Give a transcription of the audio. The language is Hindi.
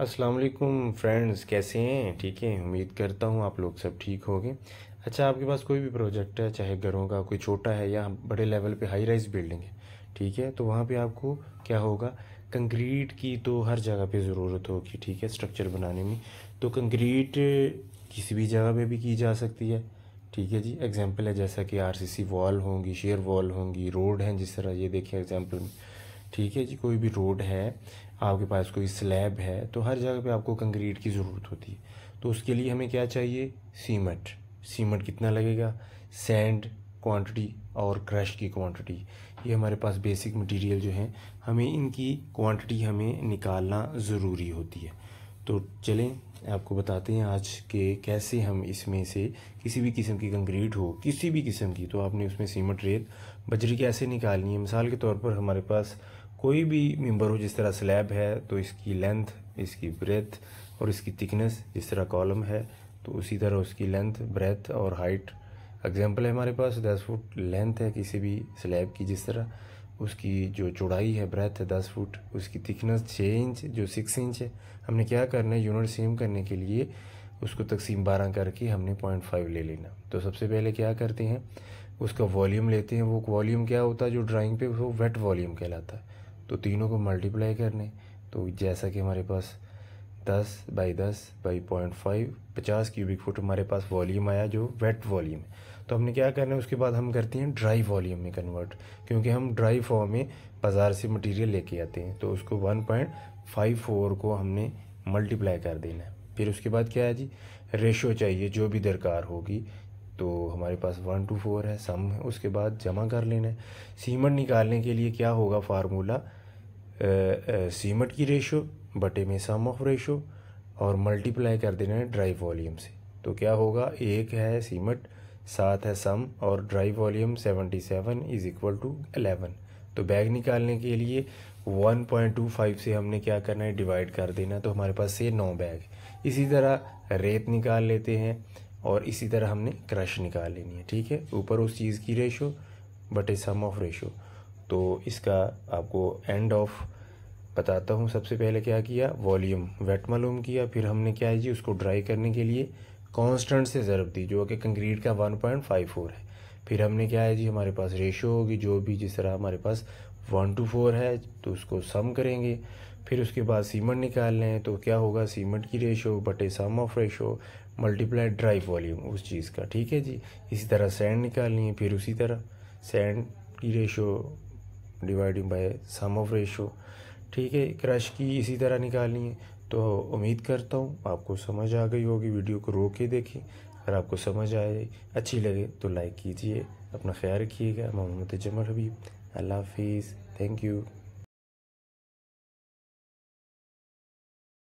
अस्सलाम वालेकुम फ्रेंड्स कैसे हैं ठीक है उम्मीद करता हूँ आप लोग सब ठीक होंगे अच्छा आपके पास कोई भी प्रोजेक्ट है चाहे घरों का कोई छोटा है या बड़े लेवल पे हाई राइज बिल्डिंग है ठीक है तो वहाँ पे आपको क्या होगा कंक्रीट की तो हर जगह पे ज़रूरत होगी ठीक है स्ट्रक्चर बनाने में तो कंक्रीट किसी भी जगह पर भी की जा सकती है ठीक है जी एग्जांपल है जैसा कि सी वॉल होंगी शेयर वॉल होंगी रोड हैं जिस तरह ये देखिए एग्ज़ाम्पल में ठीक है जी कोई भी रोड है आपके पास कोई स्लैब है तो हर जगह पे आपको कंक्रीट की ज़रूरत होती है तो उसके लिए हमें क्या चाहिए सीमेंट सीमेंट कितना लगेगा सैंड क्वांटिटी और क्रश की क्वांटिटी ये हमारे पास बेसिक मटेरियल जो हैं हमें इनकी क्वांटिटी हमें निकालना ज़रूरी होती है तो चलें आपको बताते हैं आज के कैसे हम इसमें से किसी भी किस्म की कंक्रीट हो किसी भी किस्म की तो आपने उसमें सीमेंट रेत बजरी कैसे निकालनी है मिसाल के तौर पर हमारे पास कोई भी मेम्बर हो जिस तरह स्लैब है तो इसकी लेंथ इसकी ब्रेथ और इसकी थिकनेस जिस तरह कॉलम है तो उसी तरह उसकी लेंथ ब्रेथ और हाइट एग्जाम्पल है हमारे पास दस फुट लेंथ है किसी भी स्लैब की जिस तरह उसकी जो चौड़ाई है ब्रेथ है दस फुट उसकी थिकनेस छः इंच जो सिक्स इंच है हमने क्या करना है यूनिट सेम करने के लिए उसको तकसीम बारह करके हमने पॉइंट फाइव ले लेना तो सबसे पहले क्या करते हैं उसका वॉल्यूम लेते हैं वो वॉल्यूम क्या होता है जो ड्राइंग पे वो वेट वॉल्यूम कहलाता है तो तीनों को मल्टीप्लाई करने तो जैसा कि हमारे पास दस बाई दस बाई पॉइंट फाइव पचास क्यूबिक फुट हमारे पास वॉल्यूम आया जो वेट वॉल्यूम है तो हमने क्या करना है उसके बाद हम करते हैं ड्राई वॉल्यूम में कन्वर्ट क्योंकि हम ड्राई फॉर्म में बाज़ार से मटेरियल लेके आते हैं तो उसको वन पॉइंट फाइव फोर को हमने मल्टीप्लाई कर देना है फिर उसके बाद क्या है जी रेशो चाहिए जो भी दरकार होगी तो हमारे पास वन टू फोर है सम है उसके बाद जमा कर लेना है सीमेंट निकालने के लिए क्या होगा फार्मूला सीमेंट की रेशो बटे में सम ऑफ रेशो और मल्टीप्लाई कर देना है ड्राई वॉल्यूम से तो क्या होगा एक है सीमट सात है सम और dry volume seventy seven is equal to eleven तो बैग निकालने के लिए वन पॉइंट टू फाइव से हमने क्या करना है डिवाइड कर देना तो हमारे पास से नौ बैग इसी तरह रेत निकाल लेते हैं और इसी तरह हमने क्रश निकाल लेनी है ठीक है ऊपर उस चीज़ की रेशो बटे सम ऑफ रेशो तो इसका आपको एंड ऑफ बताता हूँ सबसे पहले क्या किया वॉल्यूम वेट मालूम किया फिर हमने क्या है जी उसको ड्राई करने के लिए कांस्टेंट से ज़रब दी जो कि कंक्रीट का 1.54 है फिर हमने क्या है जी हमारे पास रेशो होगी जो भी जिस तरह हमारे पास वन टू फोर है तो उसको सम करेंगे फिर उसके बाद सीमेंट निकाल लें तो क्या होगा सीमेंट की रेशो बटे sum of ratio multiply dry volume उस चीज़ का ठीक है जी इसी तरह सैंड निकालनी है फिर उसी तरह सैंड की ratio dividing by sum of ratio ठीक है क्रश की इसी तरह निकालनी है तो उम्मीद करता हूँ आपको समझ आ गई होगी वीडियो को रोक के देखें अगर आपको समझ आए अच्छी लगे तो लाइक कीजिए अपना ख्याल रखिएगा मोहम्मद जमर हबीब अल्लाह हाफिज़ थैंक यू